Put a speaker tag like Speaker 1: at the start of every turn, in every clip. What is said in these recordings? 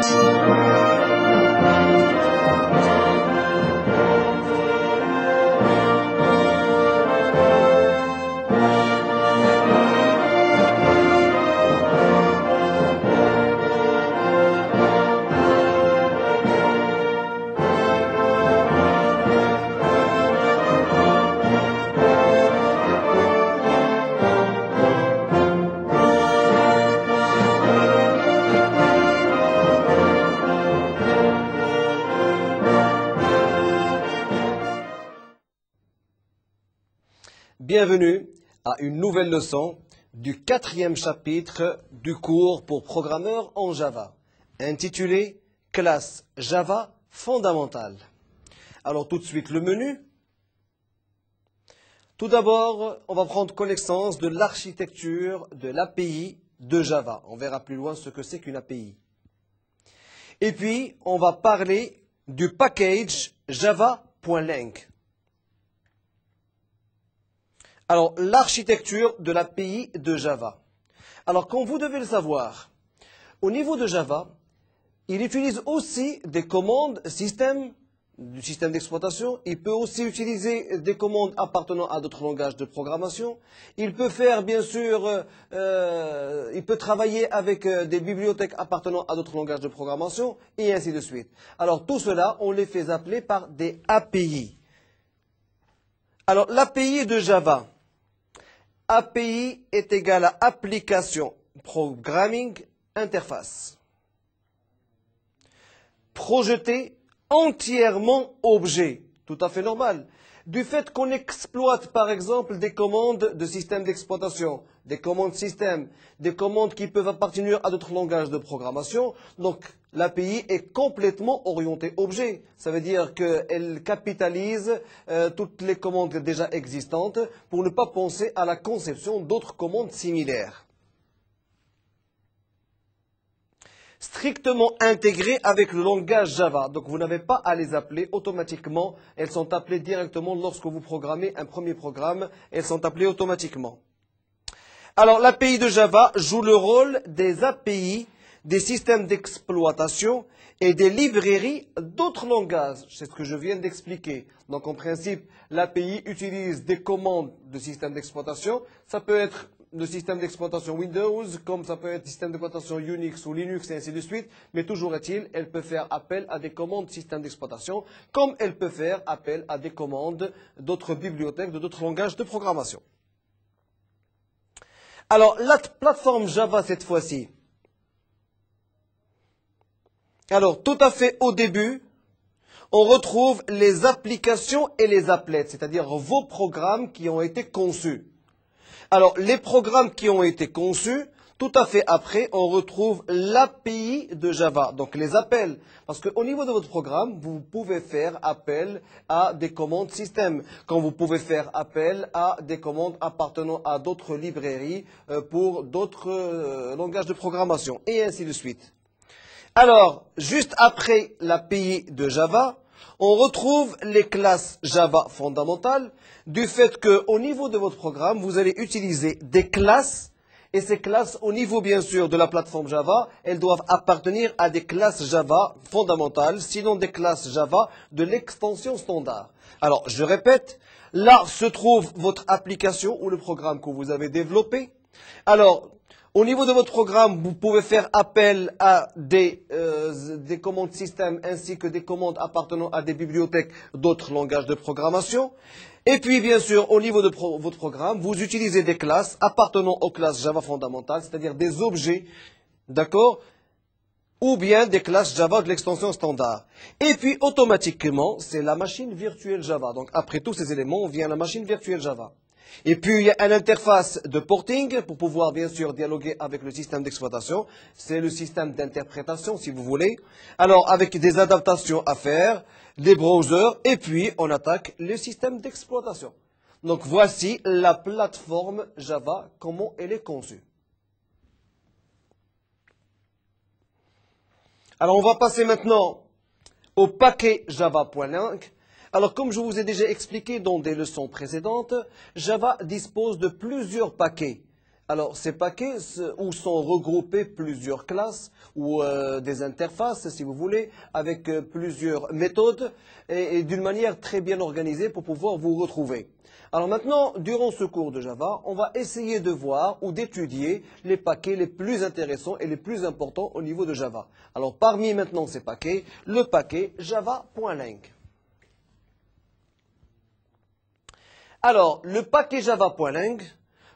Speaker 1: Música Bienvenue à une nouvelle leçon du quatrième chapitre du cours pour programmeurs en Java, intitulé Classe Java fondamentale. Alors tout de suite le menu. Tout d'abord, on va prendre connaissance de l'architecture de l'API de Java. On verra plus loin ce que c'est qu'une API. Et puis, on va parler du package java.link. Alors, l'architecture de l'API de Java. Alors, comme vous devez le savoir, au niveau de Java, il utilise aussi des commandes système, du système d'exploitation. Il peut aussi utiliser des commandes appartenant à d'autres langages de programmation. Il peut faire, bien sûr, euh, euh, il peut travailler avec euh, des bibliothèques appartenant à d'autres langages de programmation, et ainsi de suite. Alors, tout cela, on les fait appeler par des API. Alors, l'API de Java, API est égal à application programming interface. Projeté entièrement objet, tout à fait normal du fait qu'on exploite par exemple des commandes de système d'exploitation, des commandes système, des commandes qui peuvent appartenir à d'autres langages de programmation. Donc l'API est complètement orientée objet. Ça veut dire qu'elle capitalise euh, toutes les commandes déjà existantes pour ne pas penser à la conception d'autres commandes similaires. strictement intégrées avec le langage Java. Donc vous n'avez pas à les appeler automatiquement. Elles sont appelées directement lorsque vous programmez un premier programme. Elles sont appelées automatiquement. Alors l'API de Java joue le rôle des API, des systèmes d'exploitation et des librairies d'autres langages. C'est ce que je viens d'expliquer. Donc en principe, l'API utilise des commandes de systèmes d'exploitation. Ça peut être le système d'exploitation Windows, comme ça peut être système d'exploitation Unix ou Linux et ainsi de suite, mais toujours est-il, elle peut faire appel à des commandes système d'exploitation, comme elle peut faire appel à des commandes d'autres bibliothèques, de d'autres langages de programmation. Alors, la plateforme Java cette fois-ci. Alors, tout à fait au début, on retrouve les applications et les applets, c'est-à-dire vos programmes qui ont été conçus. Alors, les programmes qui ont été conçus, tout à fait après, on retrouve l'API de Java, donc les appels. Parce qu'au niveau de votre programme, vous pouvez faire appel à des commandes système, quand vous pouvez faire appel à des commandes appartenant à d'autres librairies euh, pour d'autres euh, langages de programmation, et ainsi de suite. Alors, juste après l'API de Java, on retrouve les classes Java fondamentales du fait qu'au niveau de votre programme, vous allez utiliser des classes, et ces classes, au niveau bien sûr de la plateforme Java, elles doivent appartenir à des classes Java fondamentales, sinon des classes Java de l'extension standard. Alors, je répète, là se trouve votre application ou le programme que vous avez développé. Alors, au niveau de votre programme, vous pouvez faire appel à euh, des, commandes système ainsi que des commandes appartenant à des bibliothèques d'autres langages de programmation. Et puis, bien sûr, au niveau de votre programme, vous utilisez des classes appartenant aux classes Java fondamentales, c'est-à-dire des objets, d'accord ou bien des classes Java de l'extension standard. Et puis, automatiquement, c'est la machine virtuelle Java. Donc, après tous ces éléments, on vient à la machine virtuelle Java. Et puis, il y a une interface de porting pour pouvoir, bien sûr, dialoguer avec le système d'exploitation. C'est le système d'interprétation, si vous voulez. Alors, avec des adaptations à faire, des browsers, et puis, on attaque le système d'exploitation. Donc, voici la plateforme Java, comment elle est conçue. Alors, on va passer maintenant au paquet java.link alors, comme je vous ai déjà expliqué dans des leçons précédentes, Java dispose de plusieurs paquets. Alors, ces paquets où sont regroupées plusieurs classes ou euh, des interfaces, si vous voulez, avec euh, plusieurs méthodes et, et d'une manière très bien organisée pour pouvoir vous retrouver. Alors maintenant, durant ce cours de Java, on va essayer de voir ou d'étudier les paquets les plus intéressants et les plus importants au niveau de Java. Alors, parmi maintenant ces paquets, le paquet java.link. Alors, le paquet java.lang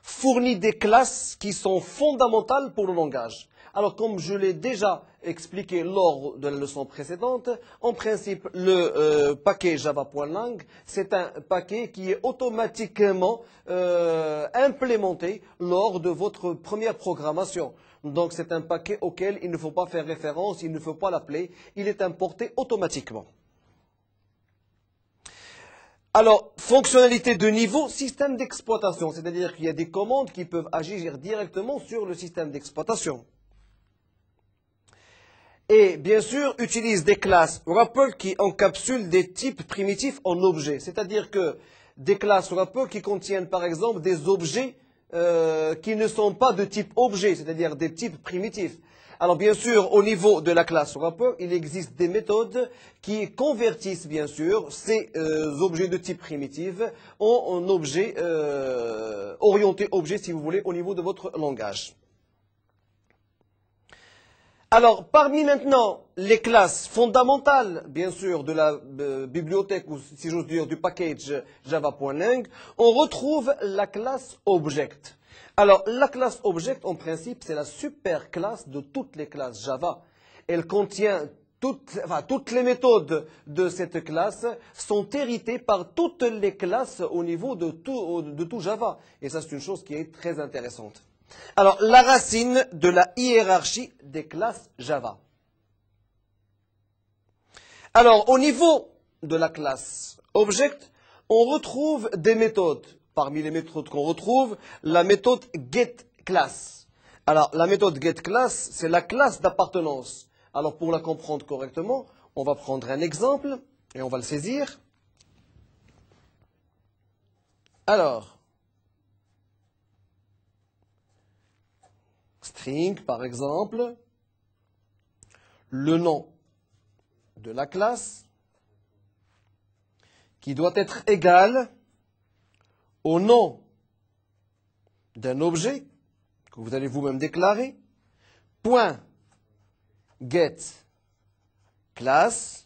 Speaker 1: fournit des classes qui sont fondamentales pour le langage. Alors, comme je l'ai déjà expliqué lors de la leçon précédente, en principe, le euh, paquet java.lang, c'est un paquet qui est automatiquement euh, implémenté lors de votre première programmation. Donc, c'est un paquet auquel il ne faut pas faire référence, il ne faut pas l'appeler, il est importé automatiquement. Alors, fonctionnalité de niveau, système d'exploitation. C'est-à-dire qu'il y a des commandes qui peuvent agir directement sur le système d'exploitation. Et bien sûr, utilise des classes Rappel qui encapsulent des types primitifs en objets. C'est-à-dire que des classes Rappel qui contiennent par exemple des objets euh, qui ne sont pas de type objet, c'est-à-dire des types primitifs. Alors bien sûr, au niveau de la classe rapport, il existe des méthodes qui convertissent bien sûr ces euh, objets de type primitif en, objet objets euh, orientés objets si vous voulez au niveau de votre langage. Alors, parmi maintenant les classes fondamentales, bien sûr, de la euh, bibliothèque, ou si j'ose dire, du package java.lang, on retrouve la classe object. Alors, la classe Object, en principe, c'est la super classe de toutes les classes Java. Elle contient toutes, enfin, toutes les méthodes de cette classe sont héritées par toutes les classes au niveau de tout, de tout Java. Et ça, c'est une chose qui est très intéressante. Alors, la racine de la hiérarchie des classes Java. Alors, au niveau de la classe Object, on retrouve des méthodes parmi les méthodes qu'on retrouve, la méthode getClass. Alors, la méthode getClass, c'est la classe d'appartenance. Alors, pour la comprendre correctement, on va prendre un exemple et on va le saisir. Alors, string, par exemple, le nom de la classe qui doit être égal au nom d'un objet que vous allez vous-même déclarer, point get class,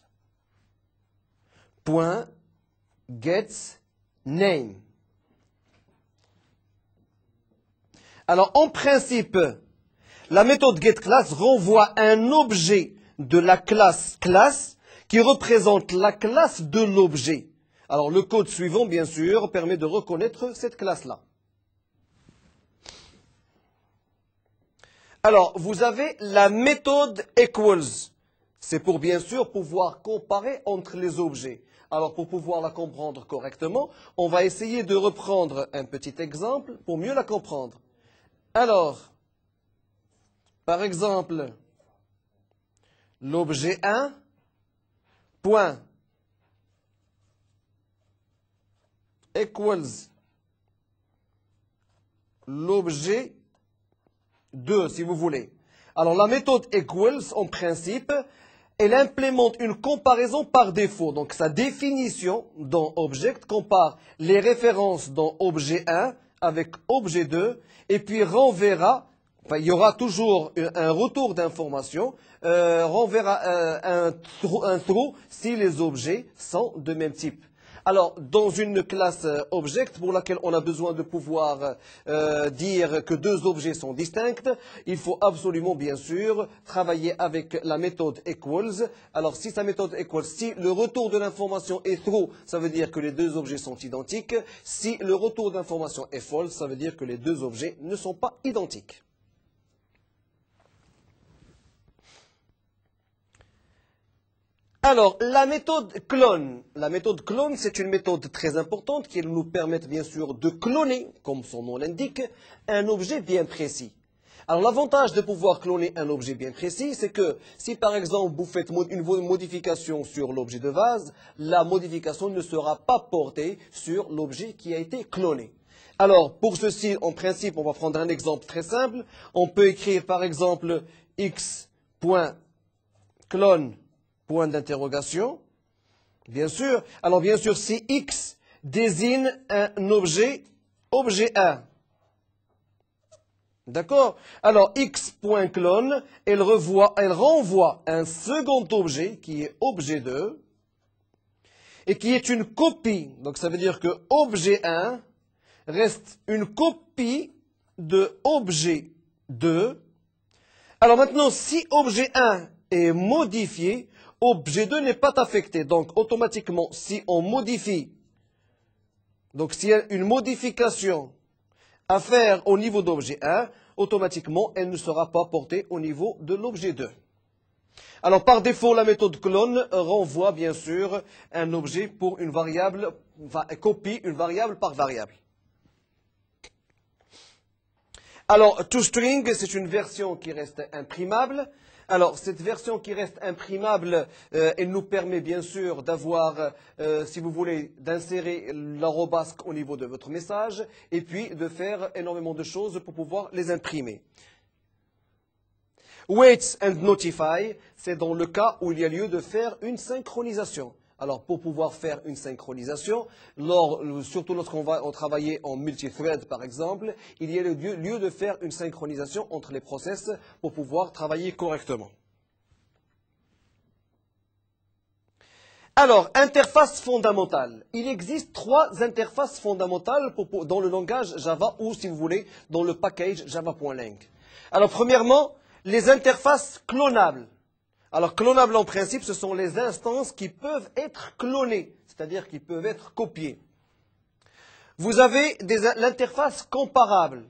Speaker 1: Alors, en principe, la méthode getClass renvoie un objet de la classe classe qui représente la classe de l'objet. Alors le code suivant, bien sûr, permet de reconnaître cette classe-là. Alors, vous avez la méthode equals. C'est pour, bien sûr, pouvoir comparer entre les objets. Alors, pour pouvoir la comprendre correctement, on va essayer de reprendre un petit exemple pour mieux la comprendre. Alors, par exemple, l'objet 1, point, equals l'objet 2, si vous voulez. Alors la méthode equals, en principe, elle implémente une comparaison par défaut. Donc sa définition dans object compare les références dans objet 1 avec objet 2 et puis renverra, il y aura toujours un retour d'information, euh, renverra un, trou, un trou si les objets sont de même type. Alors, dans une classe euh, object pour laquelle on a besoin de pouvoir euh, dire que deux objets sont distincts, il faut absolument, bien sûr, travailler avec la méthode equals. Alors, si sa méthode equals, si le retour de l'information est true, ça veut dire que les deux objets sont identiques. Si le retour d'information est false, ça veut dire que les deux objets ne sont pas identiques. Alors, la méthode clone. La méthode clone, c'est une méthode très importante qui nous permet bien sûr de cloner, comme son nom l'indique, un objet bien précis. Alors l'avantage de pouvoir cloner un objet bien précis, c'est que si par exemple vous faites une modification sur l'objet de vase, la modification ne sera pas portée sur l'objet qui a été cloné. Alors pour ceci, en principe, on va prendre un exemple très simple. On peut écrire par exemple x.clone Point d'interrogation Bien sûr. Alors bien sûr, si X désigne un objet, objet 1. D'accord Alors x.clone, elle, elle renvoie un second objet qui est objet 2 et qui est une copie. Donc ça veut dire que objet 1 reste une copie de objet 2. Alors maintenant, si objet 1 est modifié, objet 2 n'est pas affecté. Donc automatiquement, si on modifie, donc s'il y a une modification à faire au niveau d'objet 1, automatiquement, elle ne sera pas portée au niveau de l'objet 2. Alors par défaut, la méthode clone renvoie bien sûr un objet pour une variable, copie une variable par variable. Alors toString, c'est une version qui reste imprimable. Alors, cette version qui reste imprimable, euh, elle nous permet bien sûr d'avoir, euh, si vous voulez, d'insérer l'arrobasque au niveau de votre message et puis de faire énormément de choses pour pouvoir les imprimer. Wait and notify, c'est dans le cas où il y a lieu de faire une synchronisation. Alors, pour pouvoir faire une synchronisation, surtout lorsqu'on va travailler en multithread, par exemple, il y a le lieu, de faire une synchronisation entre les process pour pouvoir travailler correctement. Alors, interface fondamentale. Il existe trois interfaces fondamentales dans le langage Java ou, si vous voulez, dans le package java.lang. Alors, premièrement, les interfaces clonables. Alors, clonable en principe, ce sont les instances qui peuvent être clonées, c'est-à-dire qui peuvent être copiées. Vous avez l'interface comparable.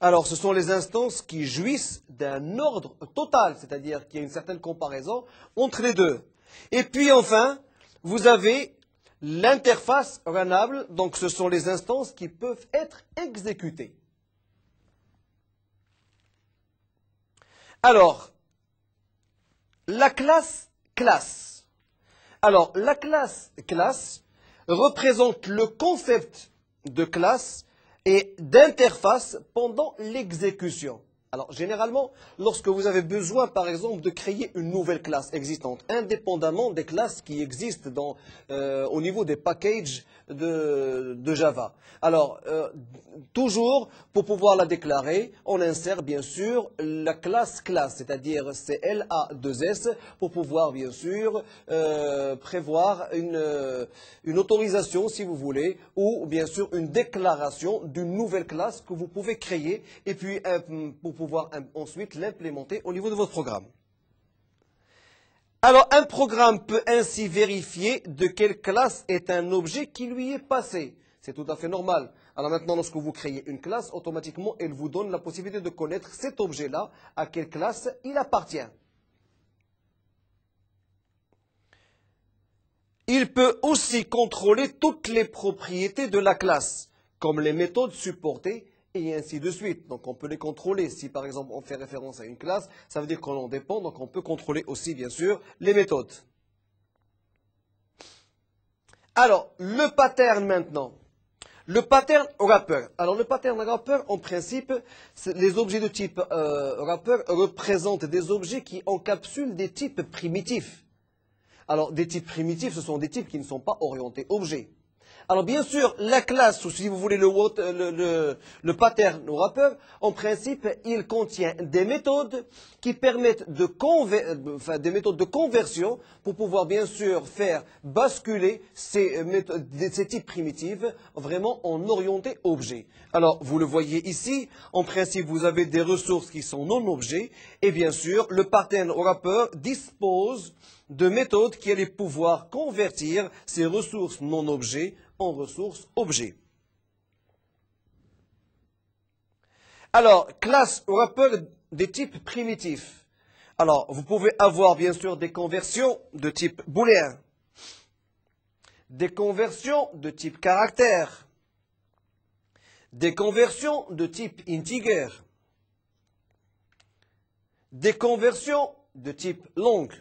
Speaker 1: Alors, ce sont les instances qui jouissent d'un ordre total, c'est-à-dire qu'il y a une certaine comparaison entre les deux. Et puis, enfin, vous avez l'interface runnable, donc ce sont les instances qui peuvent être exécutées. Alors, la classe classe. Alors, la classe classe représente le concept de classe et d'interface pendant l'exécution. Alors généralement, lorsque vous avez besoin par exemple de créer une nouvelle classe existante, indépendamment des classes qui existent euh, au niveau des packages de, Java. Alors euh, toujours, pour pouvoir la déclarer, on insère bien sûr la classe classe, c'est-à-dire CLA2S, pour pouvoir bien sûr euh, prévoir une, autorisation si vous voulez, ou bien sûr une déclaration d'une nouvelle classe que vous pouvez créer et puis pouvoir ensuite l'implémenter au niveau de votre programme. Alors, un programme peut ainsi vérifier de quelle classe est un objet qui lui est passé. C'est tout à fait normal. Alors maintenant, lorsque vous créez une classe, automatiquement, elle vous donne la possibilité de connaître cet objet-là, à quelle classe il appartient. Il peut aussi contrôler toutes les propriétés de la classe, comme les méthodes supportées et ainsi de suite. Donc on peut les contrôler. Si par exemple on fait référence à une classe, ça veut dire qu'on en dépend, donc on peut contrôler aussi bien sûr les méthodes. Alors, le pattern maintenant. Le pattern wrapper. Alors le pattern wrapper, en principe, les objets de type euh, wrapper représentent des objets qui encapsulent des types primitifs. Alors des types primitifs, ce sont des types qui ne sont pas orientés objets. Alors bien sûr, la classe, ou si vous voulez le, euh, pattern ou en principe, il contient des méthodes qui permettent de euh, des méthodes de conversion pour pouvoir bien sûr faire basculer ces, euh, méthodes, types primitifs vraiment en orienté objet. Alors vous le voyez ici, en principe vous avez des ressources qui sont non objets et bien sûr le pattern ou rappeur dispose de méthode qui allait pouvoir convertir ces ressources non-objets en ressources objets. Alors, classe Wrapper des types primitifs. Alors, vous pouvez avoir bien sûr des conversions de type booléen, des conversions de type caractère, des conversions de type integer, des conversions de type longue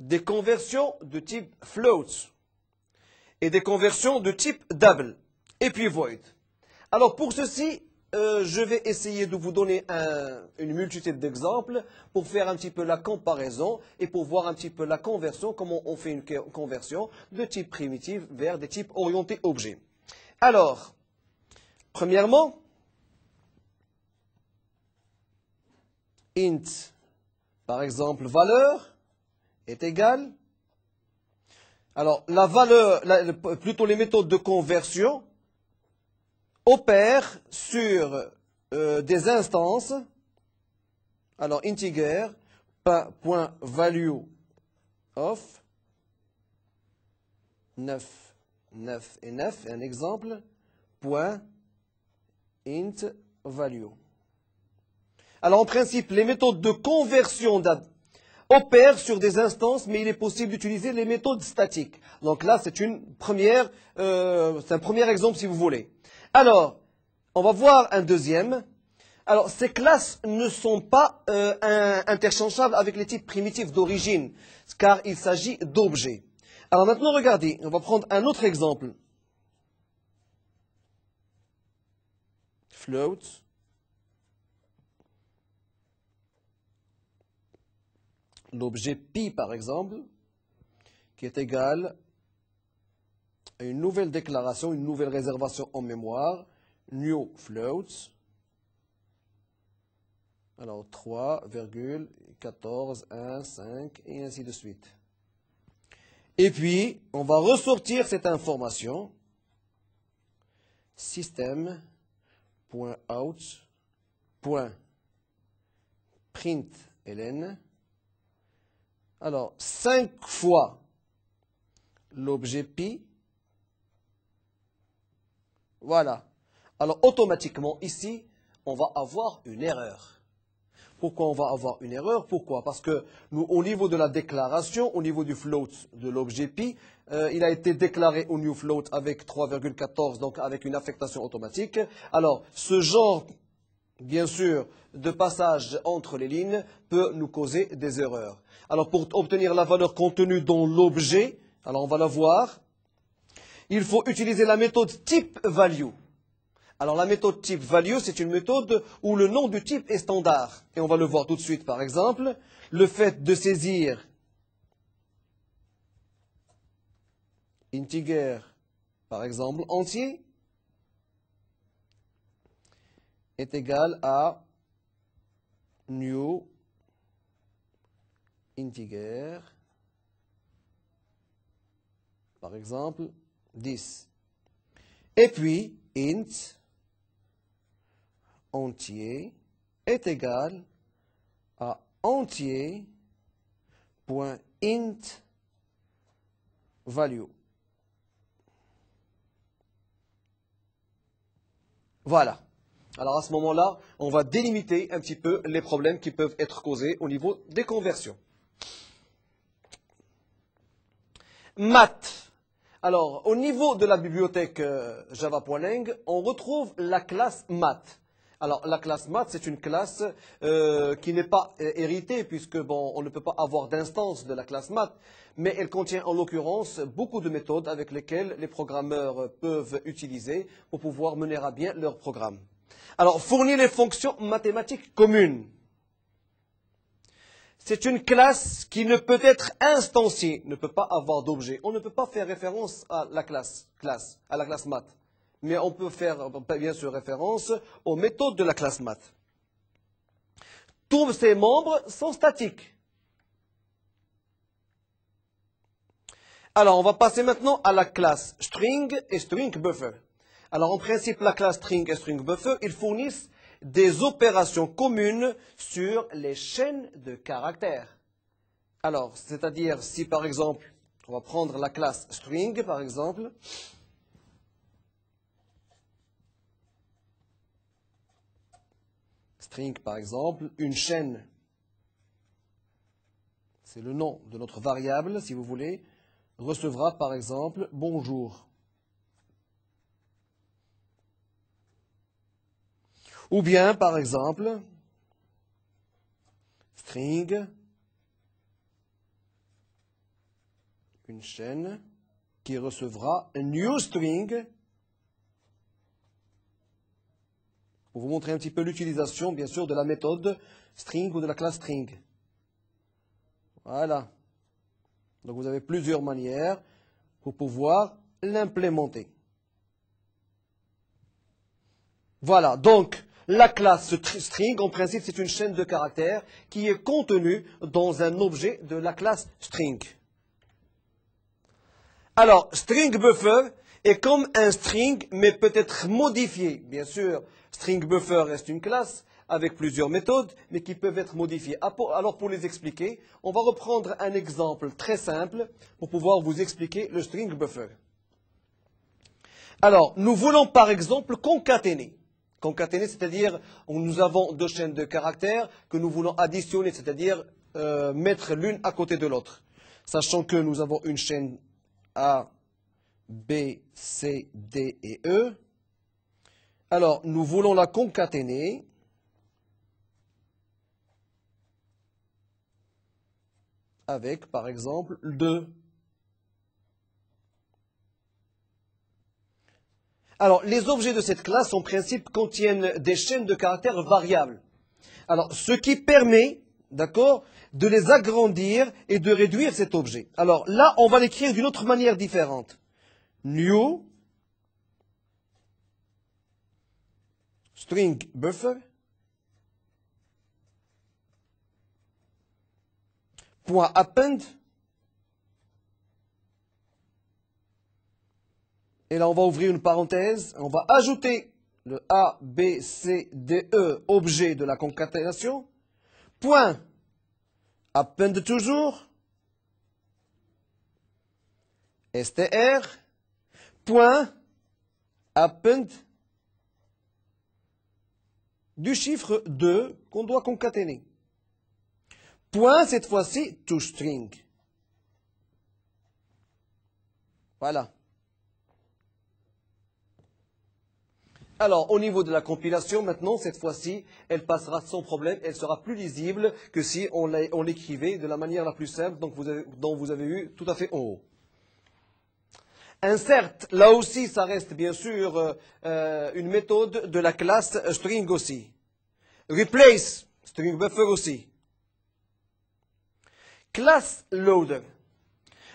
Speaker 1: des conversions de type float et des conversions de type double et puis void. Alors pour ceci, euh, je vais essayer de vous donner une multitude d'exemples pour faire un petit peu la comparaison et pour voir un petit peu la conversion, comment on fait une conversion de type primitive vers des types orientés objets. Alors, premièrement, int, par exemple, valeur, est égal. Alors, la valeur, plutôt les méthodes de conversion opèrent sur euh, des instances. Alors, integer, point value of 9, 9 et 9, un exemple, point int value. Alors en principe, les méthodes de conversion opère sur des instances, mais il est possible d'utiliser les méthodes statiques. Donc là, euh, c'est un premier exemple si vous voulez. Alors, on va voir un deuxième. Alors, ces classes ne sont pas euh, interchangeables avec les types primitifs d'origine, car il s'agit d'objets. Alors maintenant, regardez, on va prendre un autre exemple. Float. l'objet pi, par exemple, qui est égal à une nouvelle déclaration, une nouvelle réservation en mémoire, new floats, alors 3,1415 et ainsi de suite. Et puis, on va ressortir cette information, system.out.println, alors, 5 fois l'objet pi. Voilà. Alors, automatiquement, ici, on va avoir une erreur. Pourquoi on va avoir une erreur Pourquoi Parce que nous, au niveau de la déclaration, au niveau du float de l'objet pi, euh, il a été déclaré au new float avec 3,14, donc avec une affectation automatique. Alors, ce genre bien sûr, de passage entre les lignes peut nous causer des erreurs. Alors pour obtenir la valeur contenue dans l'objet, alors on va la voir, il faut utiliser la méthode type value. Alors la méthode type value, c'est une méthode où le nom du type est standard. Et on va le voir tout de suite par exemple, le fait de saisir integer, par exemple, entier, est égal à new integer, par exemple 10. Et puis int entier est égal à entier.int value. Voilà. Alors à ce moment-là, on va délimiter un petit peu les problèmes qui peuvent être causés au niveau des conversions. Math. Alors, au niveau de la bibliothèque euh, on retrouve la classe math. Alors, la classe math, c'est une classe euh, qui n'est pas euh, héritée, puisque, bon, on ne peut pas avoir d'instance de la classe math, mais elle contient en l'occurrence beaucoup de méthodes avec lesquelles les programmeurs peuvent utiliser pour pouvoir mener à bien leur programme. Alors, fournir les fonctions mathématiques communes. C'est une classe qui ne peut être instanciée, ne peut pas avoir d'objet. On ne peut pas faire référence à la classe, classe, à la classe math. Mais on peut faire, bien sûr, référence aux méthodes de la classe math. Tous ses membres sont statiques. Alors, on va passer maintenant à la classe string et string buffer. Alors en principe, la classe string et string buffer, ils fournissent des opérations communes sur les chaînes de caractères. Alors, c'est-à-dire si par exemple, on va prendre la classe string par exemple, string par exemple, une chaîne, c'est le nom de notre variable si vous voulez, recevra par exemple bonjour. Ou bien, par exemple, string, une chaîne qui recevra un new string. Pour vous montrer un petit peu l'utilisation, bien sûr, de la méthode string ou de la classe string. Voilà. Donc vous avez plusieurs manières pour pouvoir l'implémenter. Voilà, donc la classe string, en principe, c'est une chaîne de caractères qui est contenue dans un objet de la classe string. Alors, string buffer est comme un string, mais peut être modifié. Bien sûr, string buffer reste une classe avec plusieurs méthodes, mais qui peuvent être modifiées. Ah, alors, pour les expliquer, on va reprendre un exemple très simple pour pouvoir vous expliquer le string buffer. Alors, nous voulons par exemple concaténer. Concaténer, c'est-à-dire nous avons deux chaînes de caractères que nous voulons additionner, c'est-à-dire euh, mettre l'une à côté de l'autre. Sachant que nous avons une chaîne A, B, C, D et E. Alors, nous voulons la concaténer. avec, par exemple, 2. Alors, les objets de cette classe, en principe, contiennent des chaînes de caractères variables. Alors, ce qui permet, d'accord, de les agrandir et de réduire cet objet. Alors là, on va l'écrire d'une autre manière différente. New string buffer point append Et là, on va ouvrir une parenthèse. On va ajouter le A, B, C, D, E, objet de la concaténation. Point. Append toujours. STR. Point. Append du chiffre 2 qu'on doit concaténer. Point, cette fois-ci, toString. Voilà. Alors, au niveau de la compilation, maintenant, cette fois-ci, elle passera sans problème, elle sera plus lisible que si on l'écrivait de la manière la plus simple donc vous avez, dont vous avez eu tout à fait en haut. Insert, là aussi, ça reste bien sûr euh, une méthode de la classe string aussi. Replace, string buffer aussi. Class loader.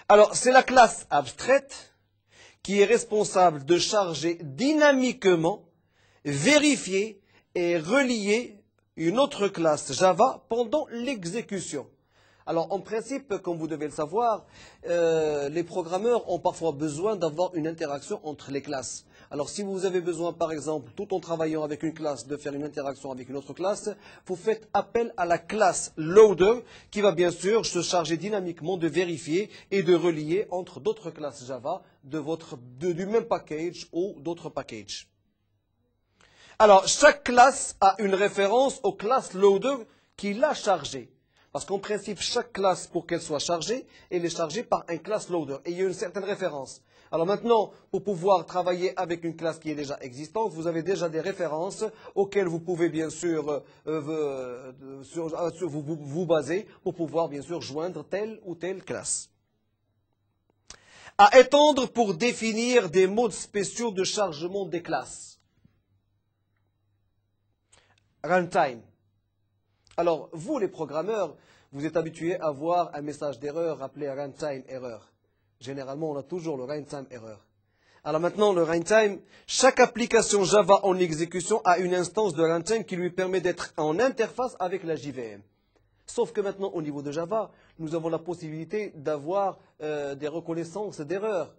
Speaker 1: Alors, c'est la classe abstraite qui est responsable de charger dynamiquement vérifier et relier une autre classe Java pendant l'exécution. Alors en principe, comme vous devez le savoir, euh, les programmeurs ont parfois besoin d'avoir une interaction entre les classes. Alors si vous avez besoin, par exemple, tout en travaillant avec une classe, de faire une interaction avec une autre classe, vous faites appel à la classe Loader, qui va bien sûr se charger dynamiquement de vérifier et de relier entre d'autres classes Java de votre, du même package ou d'autres packages. Alors, chaque classe a une référence aux classes loader qui l'a chargée. Parce qu'en principe, chaque classe, pour qu'elle soit chargée, elle est chargée par un class loader. Et il y a une certaine référence. Alors maintenant, pour pouvoir travailler avec une classe qui est déjà existante, vous avez déjà des références auxquelles vous pouvez bien sûr euh, euh, euh, vous, vous baser pour pouvoir bien sûr joindre telle ou telle classe. À étendre pour définir des modes spéciaux de chargement des classes runtime. Alors, vous les programmeurs, vous êtes habitués à voir un message d'erreur appelé runtime error. Généralement, on a toujours le runtime error. Alors maintenant, le runtime, chaque application Java en exécution a une instance de runtime qui lui permet d'être en interface avec la JVM. Sauf que maintenant, au niveau de Java, nous avons la possibilité d'avoir euh, des reconnaissances d'erreurs.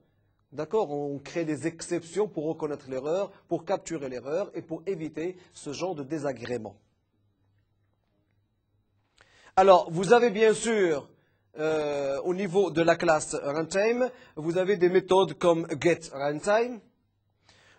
Speaker 1: D'accord On crée des exceptions pour reconnaître l'erreur, pour capturer l'erreur et pour éviter ce genre de désagrément. Alors, vous avez bien sûr, euh, au niveau de la classe runtime, vous avez des méthodes comme get runtime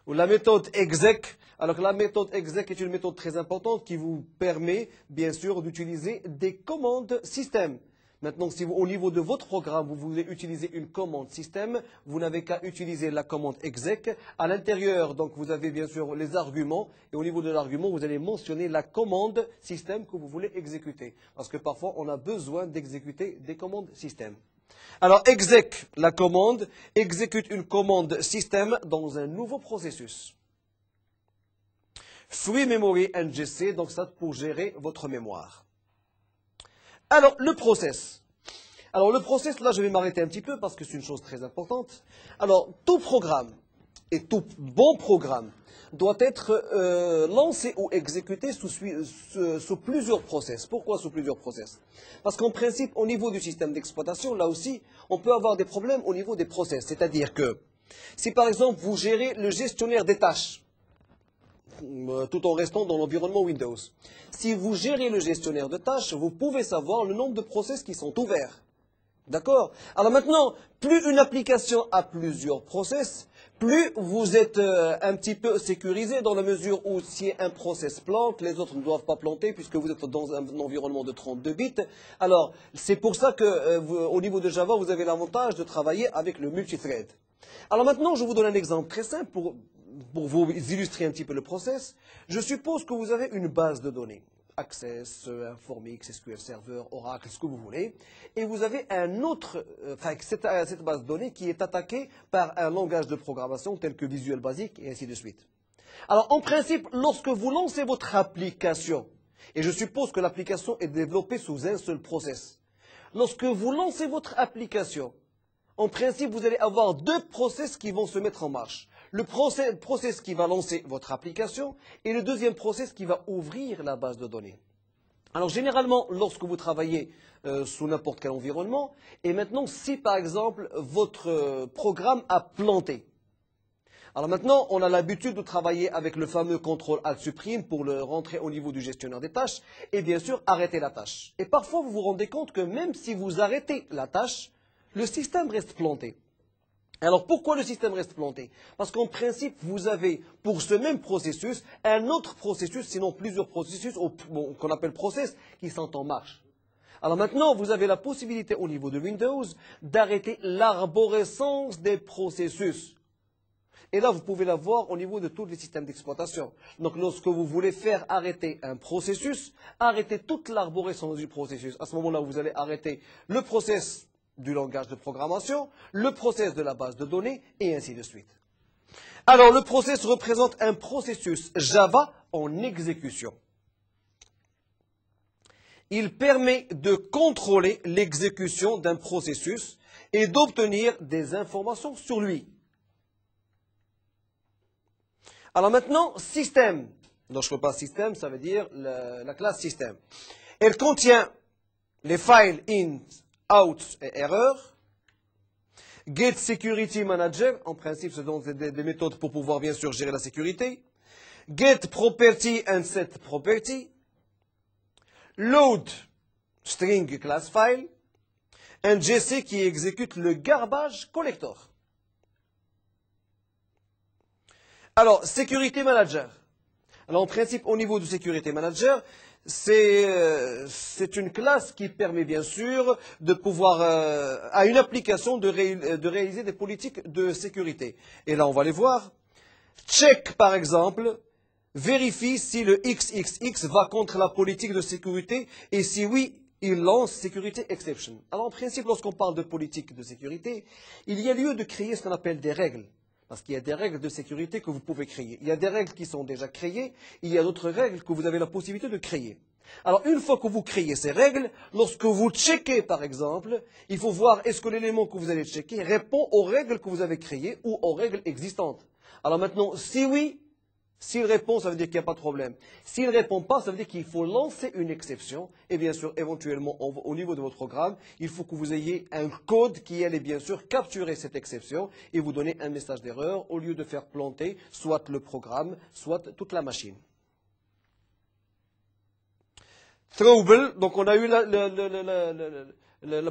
Speaker 1: ou la méthode exec. Alors la méthode exec est une méthode très importante qui vous permet, bien sûr, d'utiliser des commandes système. Maintenant, si vous, au niveau de votre programme, vous voulez utiliser une commande système, vous n'avez qu'à utiliser la commande exec. À l'intérieur, donc, vous avez bien sûr les arguments. Et au niveau de l'argument, vous allez mentionner la commande système que vous voulez exécuter. Parce que parfois, on a besoin d'exécuter des commandes système. Alors, exec, la commande, exécute une commande système dans un nouveau processus. Free Memory NGC, donc ça pour gérer votre mémoire. Alors, le process. Alors, le process, là, je vais m'arrêter un petit peu parce que c'est une chose très importante. Alors, tout programme et tout bon programme doit être euh, lancé ou exécuté sous, sous, sous, plusieurs process. Pourquoi sous plusieurs process Parce qu'en principe, au niveau du système d'exploitation, là aussi, on peut avoir des problèmes au niveau des process. C'est-à-dire que si par exemple vous gérez le gestionnaire des tâches, euh, tout en restant dans l'environnement Windows. Si vous gérez le gestionnaire de tâches, vous pouvez savoir le nombre de process qui sont ouverts. D'accord Alors maintenant, plus une application a plusieurs process, plus vous êtes euh, un petit peu sécurisé dans la mesure où si un process plante, les autres ne doivent pas planter puisque vous êtes dans un environnement de 32 bits. Alors, c'est pour ça que euh, au niveau de Java, vous avez l'avantage de travailler avec le multithread. Alors maintenant, je vous donne un exemple très simple pour pour vous illustrer un petit peu le process, je suppose que vous avez une base de données. Access, euh, Informix, SQL Server, Oracle, ce que vous voulez. Et vous avez un autre, euh, enfin, euh, cette, base de données qui est attaquée par un langage de programmation tel que Visual Basic et ainsi de suite. Alors, en principe, lorsque vous lancez votre application, et je suppose que l'application est développée sous un seul process, lorsque vous lancez votre application, en principe, vous allez avoir deux process qui vont se mettre en marche. Le process, qui va lancer votre application et le deuxième process qui va ouvrir la base de données. Alors généralement, lorsque vous travaillez euh, sous n'importe quel environnement, et maintenant si par exemple votre programme a planté, alors maintenant, on a l'habitude de travailler avec le fameux contrôle Alt Supprime pour le rentrer au niveau du gestionnaire des tâches et bien sûr arrêter la tâche. Et parfois, vous vous rendez compte que même si vous arrêtez la tâche, le système reste planté. Alors pourquoi le système reste planté Parce qu'en principe, vous avez pour ce même processus un autre processus, sinon plusieurs processus qu'on appelle process, qui sont en marche. Alors maintenant, vous avez la possibilité au niveau de Windows d'arrêter l'arborescence des processus. Et là, vous pouvez l'avoir au niveau de tous les systèmes d'exploitation. Donc, lorsque vous voulez faire arrêter un processus, arrêtez toute l'arborescence du processus. À ce moment-là, vous allez arrêter le process du langage de programmation, le process de la base de données, et ainsi de suite. Alors, le process représente un processus Java en exécution. Il permet de contrôler l'exécution d'un processus et d'obtenir des informations sur lui. Alors maintenant, système. Donc je pas système, ça veut dire la, la classe système. Elle contient les files int out et erreur. Get Security Manager, en principe, ce sont des, méthodes pour pouvoir bien sûr gérer la sécurité. Get Property and Set Property. Load String Class File. Un GC qui exécute le garbage collector. Alors, Security Manager. Alors, en principe, au niveau du Security Manager, euh, c'est une classe qui permet bien sûr de pouvoir, euh, à une application, de, réaliser des politiques de sécurité. Et là, on va les voir. Check, par exemple, vérifie si le XXX va contre la politique de sécurité et si oui, il lance Security Exception. Alors, en principe, lorsqu'on parle de politique de sécurité, il y a lieu de créer ce qu'on appelle des règles parce qu'il y a des règles de sécurité que vous pouvez créer. Il y a des règles qui sont déjà créées, il y a d'autres règles que vous avez la possibilité de créer. Alors une fois que vous créez ces règles, lorsque vous checkez par exemple, il faut voir est-ce que l'élément que vous allez checker répond aux règles que vous avez créées ou aux règles existantes. Alors maintenant, si oui, s'il répond, ça veut dire qu'il n'y a pas de problème. S'il ne répond pas, ça veut dire qu'il faut lancer une exception. Et bien sûr, éventuellement, au niveau de votre programme, il faut que vous ayez un code qui allait bien sûr capturer cette exception et vous donner un message d'erreur au lieu de faire planter soit le programme, soit toute la machine. Trouble, donc on a eu la,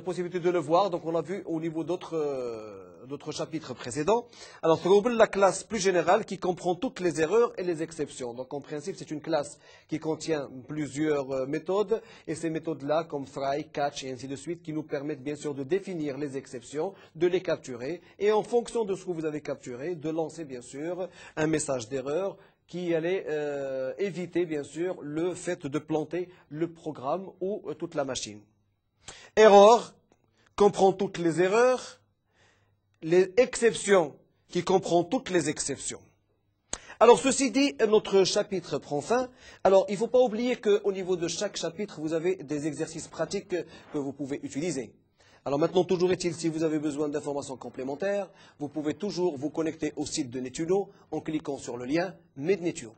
Speaker 1: possibilité de le voir, donc on a vu au niveau d'autres... Euh, d'autres chapitres précédents. Alors, trouble, la classe plus générale qui comprend toutes les erreurs et les exceptions. Donc, en principe, c'est une classe qui contient plusieurs euh, méthodes, et ces méthodes-là, comme try, catch et ainsi de suite, qui nous permettent bien sûr de définir les exceptions, de les capturer, et en fonction de ce que vous avez capturé, de lancer bien sûr un message d'erreur qui allait euh, éviter bien sûr le fait de planter le programme ou euh, toute la machine. Erreur comprend toutes les erreurs les exceptions qui comprend toutes les exceptions. Alors ceci dit, notre chapitre prend fin. Alors il ne faut pas oublier qu'au niveau de chaque chapitre, vous avez des exercices pratiques que vous pouvez utiliser. Alors maintenant, toujours est-il, si vous avez besoin d'informations complémentaires, vous pouvez toujours vous connecter au site de Netuno en cliquant sur le lien MedNetuno.